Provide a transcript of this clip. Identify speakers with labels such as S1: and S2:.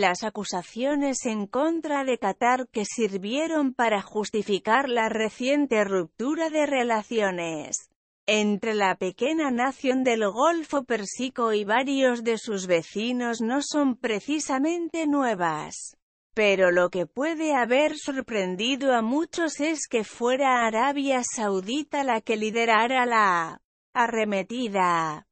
S1: Las acusaciones en contra de Qatar que sirvieron para justificar la reciente ruptura de relaciones entre la pequeña nación del Golfo Persico y varios de sus vecinos no son precisamente nuevas. Pero lo que puede haber sorprendido a muchos es que fuera Arabia Saudita la que liderara la arremetida.